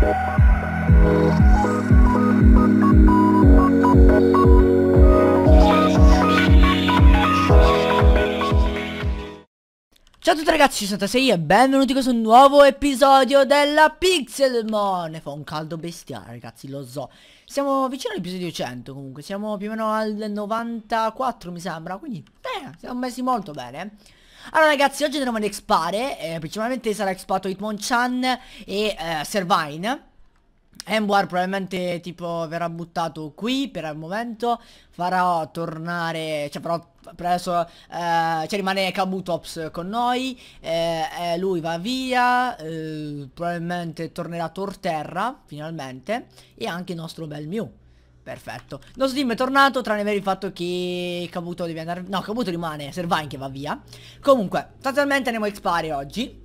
Ciao a tutti ragazzi, sono Tasei e benvenuti in questo nuovo episodio della Pixelmon Fa un caldo bestiale ragazzi, lo so Siamo vicino all'episodio 100 comunque, siamo più o meno al 94 mi sembra Quindi, eh, siamo messi molto bene allora ragazzi oggi andremo ad expare eh, Principalmente sarà expato Hitmonchan e eh, Servine Emboar probabilmente tipo verrà buttato qui per il momento Farò tornare, cioè farò per adesso eh, cioè rimane Kabutops con noi eh, eh, Lui va via eh, Probabilmente tornerà Torterra finalmente E anche il nostro bel Mew Perfetto. Lo Slim è tornato, tranne per il fatto che Cabuto deve andare... No, Kabuto rimane, Servine che va via. Comunque, sostanzialmente andiamo a expare oggi.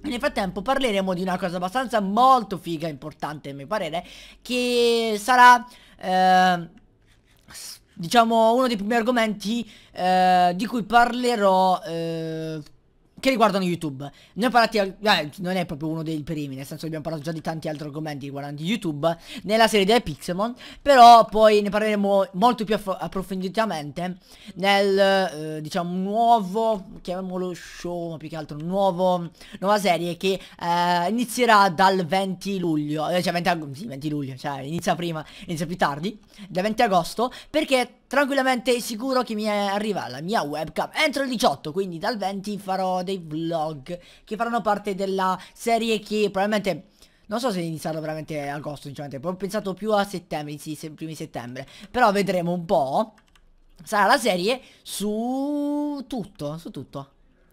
Nel frattempo parleremo di una cosa abbastanza molto figa, importante a mio parere, che sarà... Eh, diciamo uno dei primi argomenti eh, di cui parlerò eh, che riguardano YouTube. Ne ho parlato, eh, non è proprio uno dei primi, nel senso che abbiamo parlato già di tanti altri argomenti riguardanti YouTube nella serie dei Pixelmon, però poi ne parleremo molto più approfonditamente nel, eh, diciamo, nuovo, chiamiamolo show, ma più che altro nuovo, nuova serie che eh, inizierà dal 20 luglio, eh, cioè 20, sì, 20 luglio, cioè inizia prima, inizia più tardi, dal 20 agosto, perché tranquillamente sicuro che mi arriva la mia webcam entro il 18, quindi dal 20 farò dei vlog che faranno parte della serie che probabilmente... Non so se iniziano veramente agosto, sinceramente, ho pensato più a settembre, sì, se, primi settembre. Però vedremo un po'. Sarà la serie su tutto, su tutto.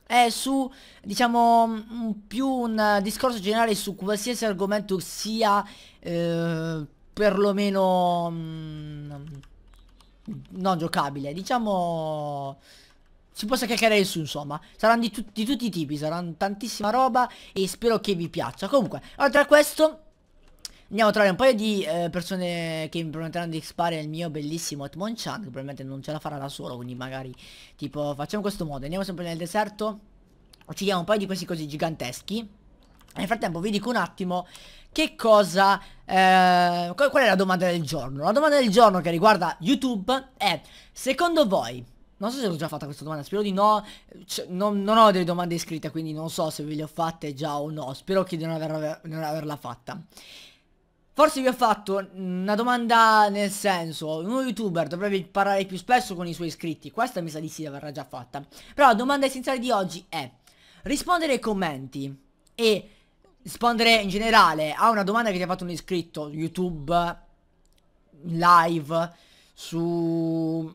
È su, diciamo, mm, più un discorso generale su qualsiasi argomento sia eh, perlomeno... Mh, mm, non giocabile, diciamo si possa chiacchierare su insomma saranno di, tu di tutti i tipi saranno tantissima roba e spero che vi piaccia comunque oltre a questo Andiamo a trovare un paio di eh, persone che mi permetteranno di expare il mio bellissimo Atmon Chan Che probabilmente non ce la farà da solo Quindi magari tipo facciamo questo modo Andiamo sempre nel deserto Uccidiamo un paio di questi così giganteschi Nel frattempo vi dico un attimo Che cosa eh, Qual è la domanda del giorno La domanda del giorno che riguarda YouTube è Secondo voi non so se l'ho già fatta questa domanda, spero di no. Cioè, non, non, ho delle domande iscritte, quindi non so se ve le ho fatte già o no. Spero che di non, aver, non averla fatta. Forse vi ho fatto una domanda nel senso, uno youtuber dovrebbe parlare più spesso con i suoi iscritti, questa mi sa di sì, l'avrà già fatta. Però la domanda essenziale di oggi è rispondere ai commenti e rispondere in generale a una domanda che ti ha fatto un iscritto, YouTube, live, su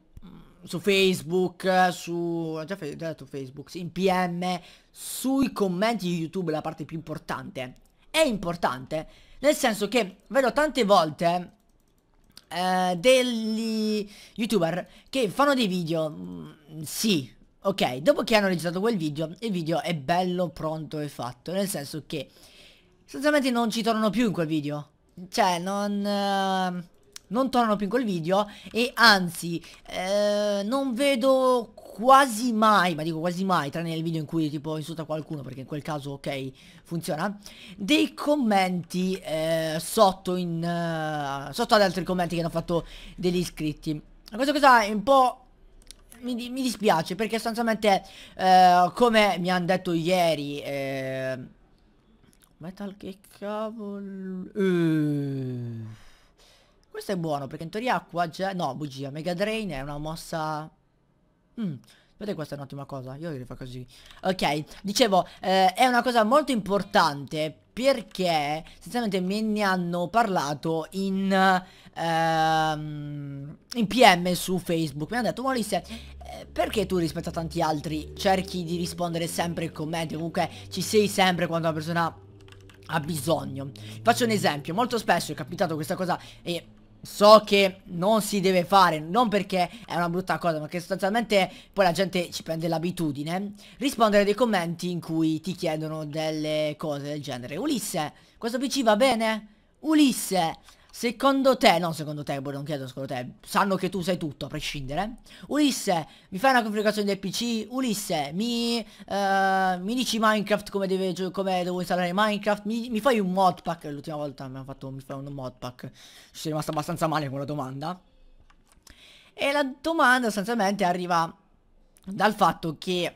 su Facebook, su... ho già detto Facebook, in PM, sui commenti di YouTube la parte più importante. È importante, nel senso che vedo tante volte eh, degli youtuber che fanno dei video, mm, sì, ok, dopo che hanno registrato quel video, il video è bello, pronto e fatto, nel senso che sostanzialmente non ci tornano più in quel video. Cioè, non... Eh, non tornano più in quel video e anzi eh, non vedo quasi mai, ma dico quasi mai, tranne nel video in cui tipo insulta qualcuno perché in quel caso ok funziona, dei commenti eh, sotto, in, eh, sotto ad altri commenti che hanno fatto degli iscritti. Questa cosa è un po'... Mi, mi dispiace perché sostanzialmente eh, come mi hanno detto ieri... Eh, metal che cavolo... Uh. Questo è buono perché in teoria acqua già... No, bugia. Mega Drain è una mossa... Mm. Vedete questa è un'ottima cosa. Io li fa così. Ok, dicevo, eh, è una cosa molto importante perché sinceramente me ne hanno parlato in, ehm, in PM su Facebook. Mi hanno detto, Molise, eh, perché tu rispetto a tanti altri cerchi di rispondere sempre ai commenti? Comunque ci sei sempre quando una persona ha bisogno. Faccio un esempio, molto spesso è capitato questa cosa e So che non si deve fare, non perché è una brutta cosa, ma che sostanzialmente poi la gente ci prende l'abitudine, rispondere a dei commenti in cui ti chiedono delle cose del genere. Ulisse, questo PC va bene? Ulisse, Secondo te, no secondo te, non chiedo secondo te, sanno che tu sai tutto a prescindere. Ulisse, mi fai una configurazione del PC? Ulisse, mi, uh, mi dici Minecraft come, deve, come devo installare Minecraft? Mi, mi fai un modpack? L'ultima volta mi hanno fatto mi fai un modpack. Ci sono rimasto abbastanza male con la domanda. E la domanda sostanzialmente arriva dal fatto che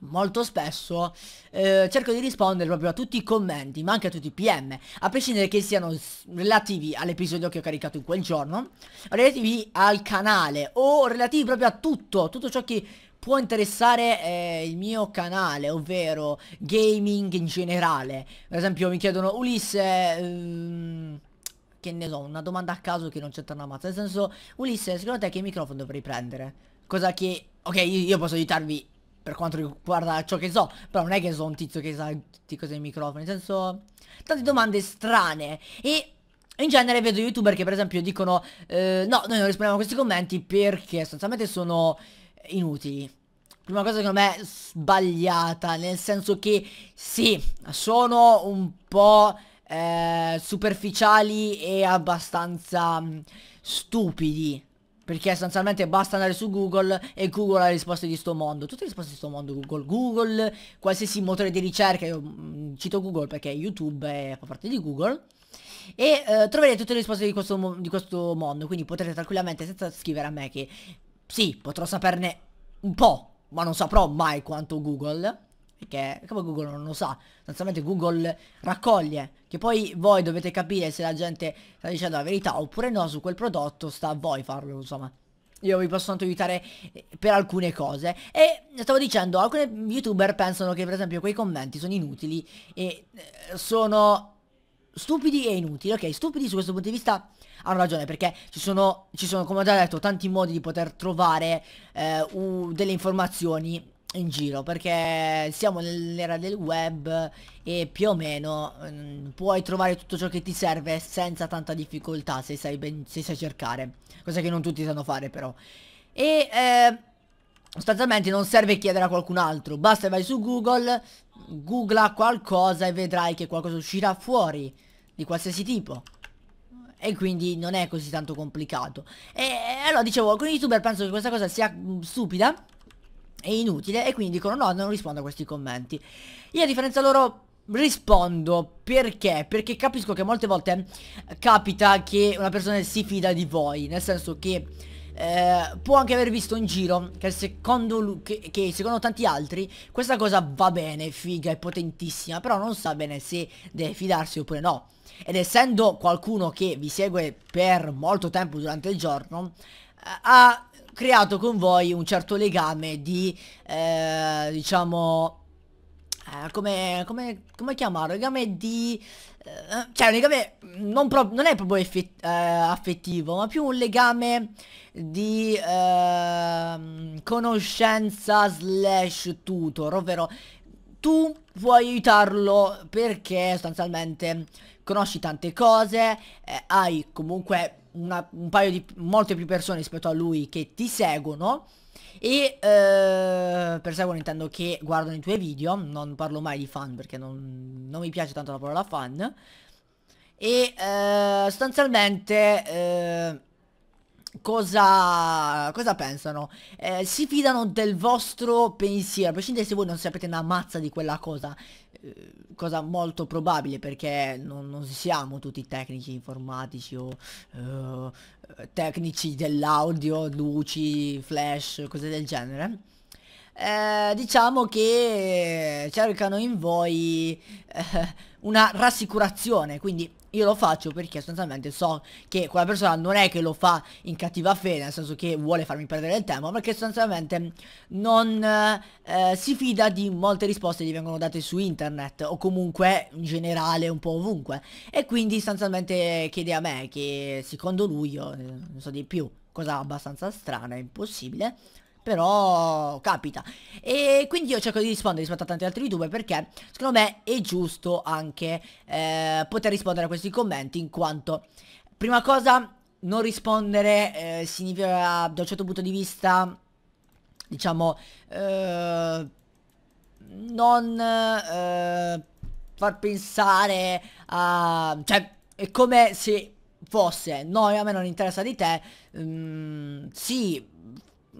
molto spesso eh, cerco di rispondere proprio a tutti i commenti ma anche a tutti i PM a prescindere che siano relativi all'episodio che ho caricato in quel giorno relativi al canale o relativi proprio a tutto tutto ciò che può interessare eh, il mio canale, ovvero gaming in generale. Per esempio mi chiedono Ulisse... Ehm, che ne so, una domanda a caso che non c'entra una mazza. Nel senso, Ulisse, secondo te che microfono dovrei prendere? Cosa che... Ok, io, io posso aiutarvi per quanto riguarda ciò che so, però non è che so un tizio che sa tutte cose dei microfoni, nel senso tante domande strane e in genere vedo youtuber che per esempio dicono eh, no, noi non rispondiamo a questi commenti perché sostanzialmente sono inutili. Prima cosa secondo me sbagliata, nel senso che sì, sono un po' eh, superficiali e abbastanza mh, mm, stupidi perché sostanzialmente basta andare su Google e Google ha le risposte di sto mondo. Tutte le risposte di sto mondo, Google. Google, qualsiasi motore di ricerca, io mm, cito Google perché YouTube è, fa parte di Google. E eh, troverete tutte le risposte di questo, di questo mondo, quindi potrete tranquillamente, senza scrivere a me che sì, potrò saperne un po', ma non saprò mai quanto Google perché come Google non lo sa, sostanzialmente Google raccoglie, che poi voi dovete capire se la gente sta dicendo la verità oppure no su quel prodotto, sta a voi farlo, insomma. Io vi posso tanto aiutare eh, per alcune cose E stavo dicendo Alcuni youtuber pensano che per esempio Quei commenti sono inutili E eh, sono stupidi e inutili Ok stupidi su questo punto di vista hanno ragione perché ci sono, ci sono come ho già detto tanti modi di poter trovare eh, uh, delle informazioni in giro perché siamo nell'era del web e più o meno mh, mm, puoi trovare tutto ciò che ti serve senza tanta difficoltà se sai, ben, se sai cercare cosa che non tutti sanno fare però e eh, sostanzialmente non serve chiedere a qualcun altro basta vai su google googla qualcosa e vedrai che qualcosa uscirà fuori di qualsiasi tipo e quindi non è così tanto complicato e allora dicevo alcuni youtuber penso che questa cosa sia mh, mm, stupida è inutile e quindi dicono no, non rispondo a questi commenti. Io a differenza loro rispondo perché? Perché capisco che molte volte capita che una persona si fida di voi, nel senso che eh, può anche aver visto in giro che secondo, che, che secondo, tanti altri questa cosa va bene, figa, è potentissima, però non sa bene se deve fidarsi oppure no. Ed essendo qualcuno che vi segue per molto tempo durante il giorno, eh, ha creato con voi un certo legame di, eh, diciamo, eh, come, come, come chiamarlo, legame di... Eh, cioè un legame non, non è proprio eh, affettivo, ma più un legame di ehm, conoscenza slash tutor, ovvero tu puoi aiutarlo perché sostanzialmente conosci tante cose, eh, hai comunque una, un paio di molte più persone rispetto a lui che ti seguono e eh, per seguono intendo che guardano i tuoi video, non parlo mai di fan perché non, non mi piace tanto la parola fan e eh, sostanzialmente eh, cosa, cosa, pensano? Eh, si fidano del vostro pensiero, a prescindere se voi non sapete una mazza di quella cosa, eh, cosa molto probabile perché non, non, siamo tutti tecnici informatici o uh, tecnici dell'audio, luci, flash, cose del genere. Eh, diciamo che cercano in voi eh, una rassicurazione, quindi io lo faccio perché sostanzialmente so che quella persona non è che lo fa in cattiva fede, nel senso che vuole farmi perdere il tempo, perché sostanzialmente non eh, si fida di molte risposte che vengono date su internet o comunque in generale un po' ovunque. E quindi sostanzialmente chiede a me che secondo lui io non so di più, cosa abbastanza strana e impossibile, però capita E quindi io cerco di rispondere rispetto a tanti altri youtuber Perché secondo me è giusto anche eh, Poter rispondere a questi commenti In quanto Prima cosa Non rispondere eh, Significa da un certo punto di vista Diciamo eh, Non eh, Far pensare a Cioè è come se fosse No a me non interessa di te um, Sì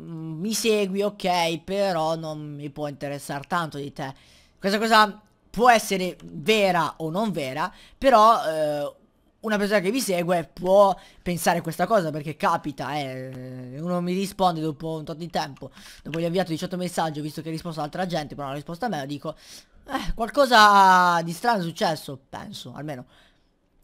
Mm, mi segui, ok, però non mi può interessare tanto di te. Questa cosa può essere vera o non vera, però eh, una persona che vi segue può pensare questa cosa perché capita, eh, uno mi risponde dopo un tot di tempo, dopo gli ho inviato 18 messaggi, ho visto che ha risposto ad altra gente, però non ha risposto a me, dico, eh, qualcosa di strano è successo, penso, almeno.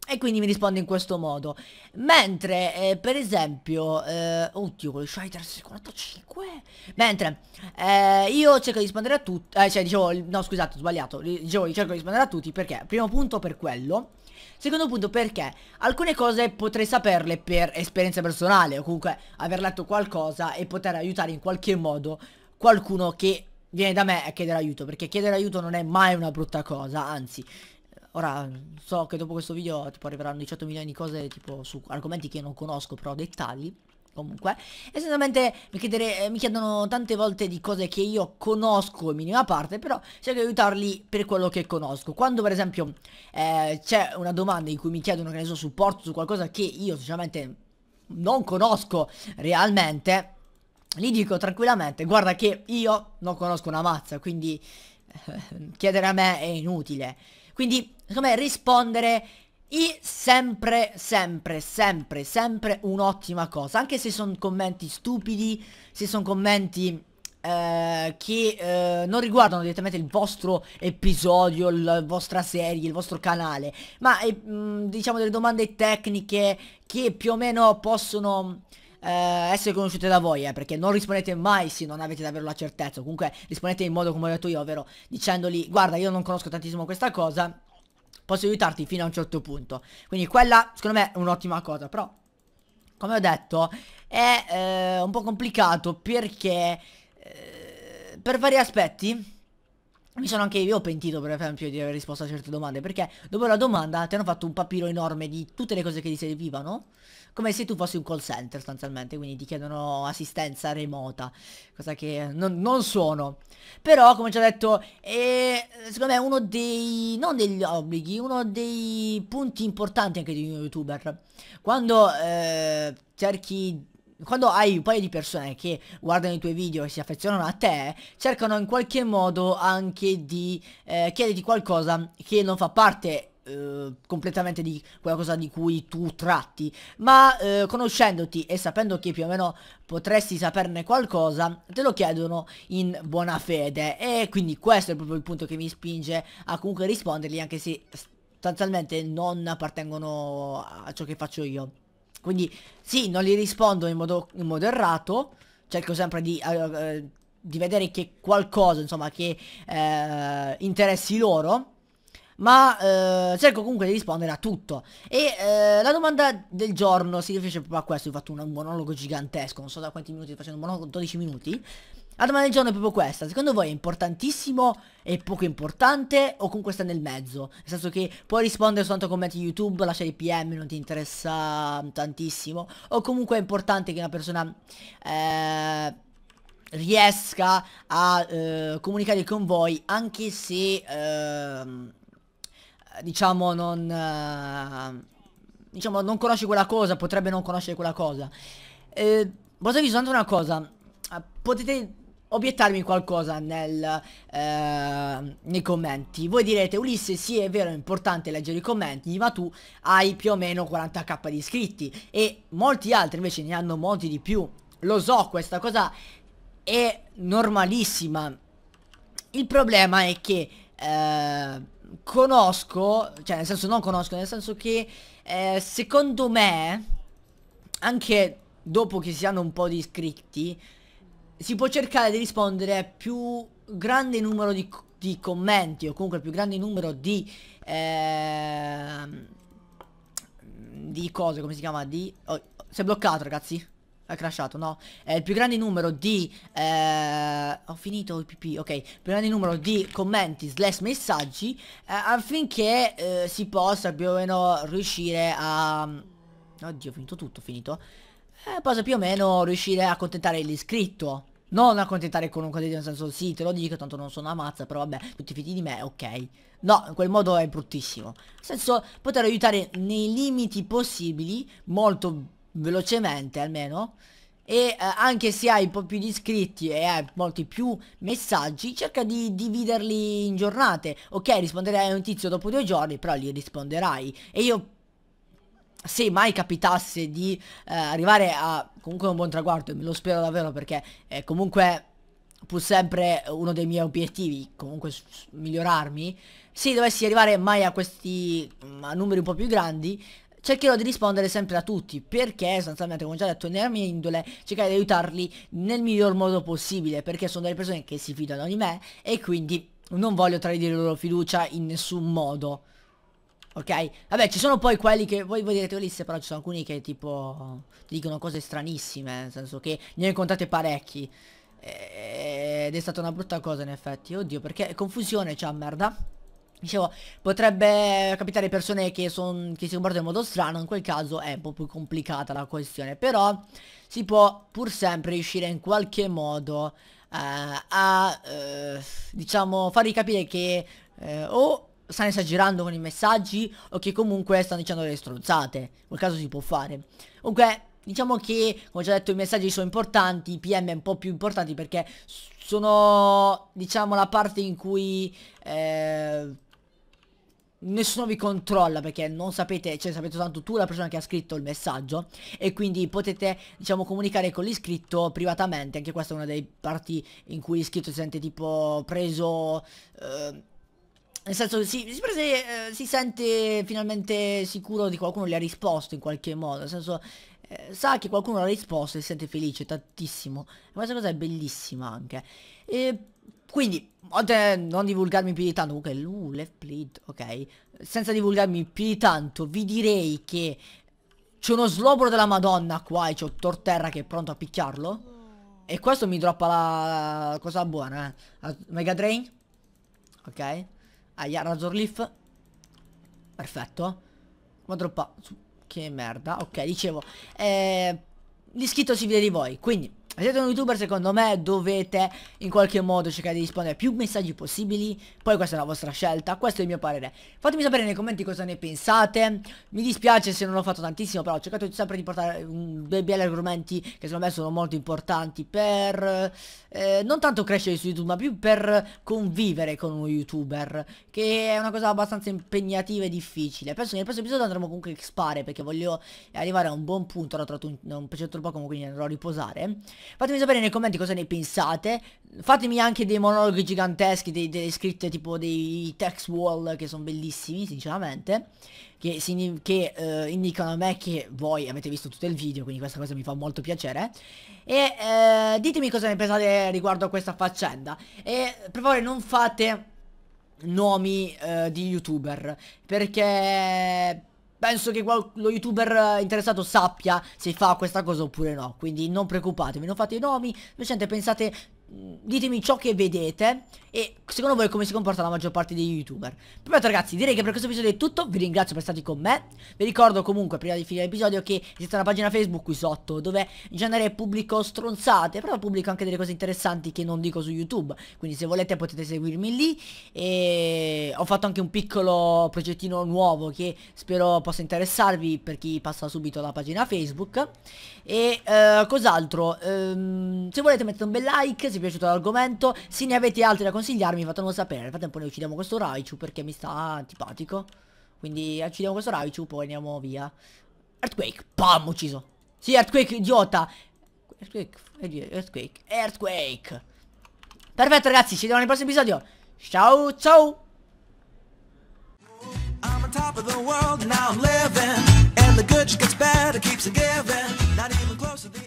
E quindi mi risponde in questo modo. Mentre, eh, per esempio, eh, oddio, il Shider 45. Mentre eh, io cerco di rispondere a tutti, eh, cioè dicevo, no scusate, ho sbagliato, dicevo cerco di rispondere a tutti perché, primo punto per quello, Secondo punto perché alcune cose potrei saperle per esperienza personale o comunque aver letto qualcosa e poter aiutare in qualche modo qualcuno che viene da me a chiedere aiuto perché chiedere aiuto non è mai una brutta cosa, anzi Ora so che dopo questo video tipo arriveranno 18 milioni di cose tipo su argomenti che non conosco però dettagli comunque essenzialmente mi, chiedere, eh, mi chiedono tante volte di cose che io conosco in minima parte però cerco di aiutarli per quello che conosco quando per esempio eh, c'è una domanda in cui mi chiedono che ne so supporto su qualcosa che io sinceramente non conosco realmente gli dico tranquillamente guarda che io non conosco una mazza quindi eh, chiedere a me è inutile quindi secondo rispondere è sempre, sempre, sempre, sempre un'ottima cosa. Anche se sono commenti stupidi, se sono commenti eh, che eh, non riguardano direttamente il vostro episodio, la vostra serie, il vostro canale, ma eh, diciamo delle domande tecniche che più o meno possono eh, essere conosciute da voi, eh, perché non rispondete mai se non avete davvero la certezza, comunque rispondete in modo come ho detto io, ovvero dicendogli guarda io non conosco tantissimo questa cosa, posso aiutarti fino a un certo punto. Quindi quella, secondo me, è un'ottima cosa, però, come ho detto, è eh, un po' complicato perché, eh, per vari aspetti mi sono anche io pentito per esempio di aver risposto a certe domande perché dopo la domanda ti hanno fatto un papiro enorme di tutte le cose che ti servivano come se tu fossi un call center sostanzialmente quindi ti chiedono assistenza remota cosa che non, non sono però come ci ho detto è, secondo me uno dei non degli obblighi uno dei punti importanti anche di un youtuber quando eh, cerchi quando hai un paio di persone che guardano i tuoi video e si affezionano a te, cercano in qualche modo anche di eh, chiederti qualcosa che non fa parte eh, completamente di quella cosa di cui tu tratti ma eh, conoscendoti e sapendo che più o meno potresti saperne qualcosa te lo chiedono in buona fede e quindi questo è proprio il punto che mi spinge a comunque rispondergli anche se sostanzialmente non appartengono a ciò che faccio io quindi sì, non gli rispondo in modo, in modo errato, cerco sempre di, eh, eh, di, vedere che qualcosa, insomma, che eh, interessi loro, ma eh, cerco comunque di rispondere a tutto. E eh, la domanda del giorno si riferisce proprio a questo, ho fatto un monologo gigantesco, non so da quanti minuti facendo un monologo, 12 minuti, la domanda del giorno è proprio questa, secondo voi è importantissimo, e poco importante o comunque sta nel mezzo? Nel senso che puoi rispondere soltanto a commenti YouTube, lasciare i PM, non ti interessa tantissimo, o comunque è importante che una persona... Eh, riesca a eh, comunicare con voi anche se eh, diciamo non eh, diciamo non conosce quella cosa potrebbe non conoscere quella cosa eh, vorrei soltanto una cosa potete obiettarmi qualcosa nel, eh, nei commenti. Voi direte Ulisse sì è vero è importante leggere i commenti ma tu hai più o meno 40k di iscritti e molti altri invece ne hanno molti di più. Lo so questa cosa è normalissima. Il problema è che eh, conosco, cioè nel senso non conosco, nel senso che eh, secondo me anche dopo che si hanno un po' di iscritti si può cercare di rispondere al più grande numero di, di, commenti o comunque più grande numero di eh, di cose come si chiama di oh, si è bloccato ragazzi ha crashato, no? Eh, il più grande numero di... Eh, ho finito il pp, ok. Il più grande numero di commenti slash messaggi eh, affinché eh, si possa più o meno riuscire a... Oddio, ho finito tutto, ho finito eh, possa più o meno riuscire a accontentare l'iscritto. Non accontentare con qualunque nel senso sì, te lo dico, tanto non sono una mazza, però vabbè, tutti fidi di me, ok. No, in quel modo è bruttissimo. Nel senso, poter aiutare nei limiti possibili, molto velocemente almeno, e eh, anche se hai un po' più di iscritti e hai molti più messaggi, cerca di dividerli in giornate. Ok, risponderai a un tizio dopo due giorni, però gli risponderai. E io se mai capitasse di eh, arrivare a comunque un buon traguardo, e lo spero davvero perché eh, comunque pur sempre uno dei miei obiettivi, comunque migliorarmi, se dovessi arrivare mai a questi mm, a numeri un po' più grandi, cercherò di rispondere sempre a tutti, perché sostanzialmente, come ho già detto, nella mia indole, cercare di aiutarli nel miglior modo possibile, perché sono delle persone che si fidano di me e quindi non voglio tradire la loro fiducia in nessun modo. Ok? Vabbè, ci sono poi quelli che voi, voi direte Ulisse, oh, però ci sono alcuni che tipo ti dicono cose stranissime, nel senso che ne ho incontrate parecchi. Eh, ed è stata una brutta cosa in effetti. Oddio, perché confusione c'ha cioè, merda. Dicevo, potrebbe capitare persone che, son, che si comportano in modo strano, in quel caso è un po' più complicata la questione, però si può pur sempre riuscire in qualche modo eh, a, eh, diciamo, fargli capire che eh, o stanno esagerando con i messaggi o che comunque stanno dicendo delle stronzate. In quel caso si può fare. Comunque, diciamo che, come ho già detto, i messaggi sono importanti, i PM è un po' più importanti perché sono, diciamo, la parte in cui... Eh, nessuno vi controlla perché non sapete, cioè sapete soltanto tu la persona che ha scritto il messaggio e quindi potete diciamo comunicare con l'iscritto privatamente, anche questa è una delle parti in cui l'iscritto si sente tipo preso... Eh, nel senso che si, si, prese, eh, si, sente finalmente sicuro di qualcuno gli ha risposto in qualche modo. Nel senso eh, sa che qualcuno l'ha risposto e si sente felice tantissimo. E questa cosa è bellissima anche. E quindi, oltre non divulgarmi più di tanto, comunque, uh, left plead, ok. Senza divulgarmi più di tanto, vi direi che c'è uno slobro della madonna qua e c'ho Torterra che è pronto a picchiarlo. E questo mi droppa la cosa buona, eh. Mega Drain. Ok. Aia, ah, Razor Leaf. Perfetto. Ma troppa... Che merda. Ok, dicevo. Eh, l'iscritto si vede di voi, quindi... Se siete un youtuber secondo me dovete in qualche modo cercare di rispondere più messaggi possibili Poi questa è la vostra scelta, questo è il mio parere Fatemi sapere nei commenti cosa ne pensate Mi dispiace se non ho fatto tantissimo però ho cercato sempre di portare dei belli argomenti che secondo me sono molto importanti Per eh, non tanto crescere su YouTube ma più per convivere con uno youtuber Che è una cosa abbastanza impegnativa e difficile Penso che nel prossimo episodio andremo comunque a expare perché voglio arrivare a un buon punto L'ho trovato un, un pezzetto troppo comunque quindi andrò a riposare Fatemi sapere nei commenti cosa ne pensate. Fatemi anche dei monologhi giganteschi, dei, delle scritte tipo dei text wall che sono bellissimi, sinceramente. Che, che eh, indicano a me che voi avete visto tutto il video, quindi questa cosa mi fa molto piacere. E eh, ditemi cosa ne pensate riguardo a questa faccenda. E per favore non fate nomi eh, di youtuber, perché penso che lo youtuber eh, interessato sappia se fa questa cosa oppure no Quindi non preoccupatevi, non fate i nomi Semplicemente pensate ditemi ciò che vedete e secondo voi come si comporta la maggior parte dei youtuber. Perfetto ragazzi, direi che per questo episodio è tutto, vi ringrazio per essere stati con me, vi ricordo comunque prima di finire l'episodio che esiste una pagina Facebook qui sotto dove in genere pubblico stronzate, però pubblico anche delle cose interessanti che non dico su YouTube, quindi se volete potete seguirmi lì e ho fatto anche un piccolo progettino nuovo che spero possa interessarvi per chi passa subito alla pagina Facebook e uh, cos'altro, um, se volete mettete un bel like, se è piaciuto l'argomento, se ne avete altri da consigliarmi fatemelo sapere. Nel frattempo ne uccidiamo questo Raichu perché mi sta antipatico. Quindi uccidiamo questo Raichu, poi andiamo via. Earthquake, pam, ucciso. Sì, Earthquake, idiota. Earthquake, Earthquake, Earthquake. Perfetto ragazzi, ci vediamo nel prossimo episodio. Ciao, ciao. I'm on top of the world and I'm living. And the good just gets better, keeps on giving. Not even close to the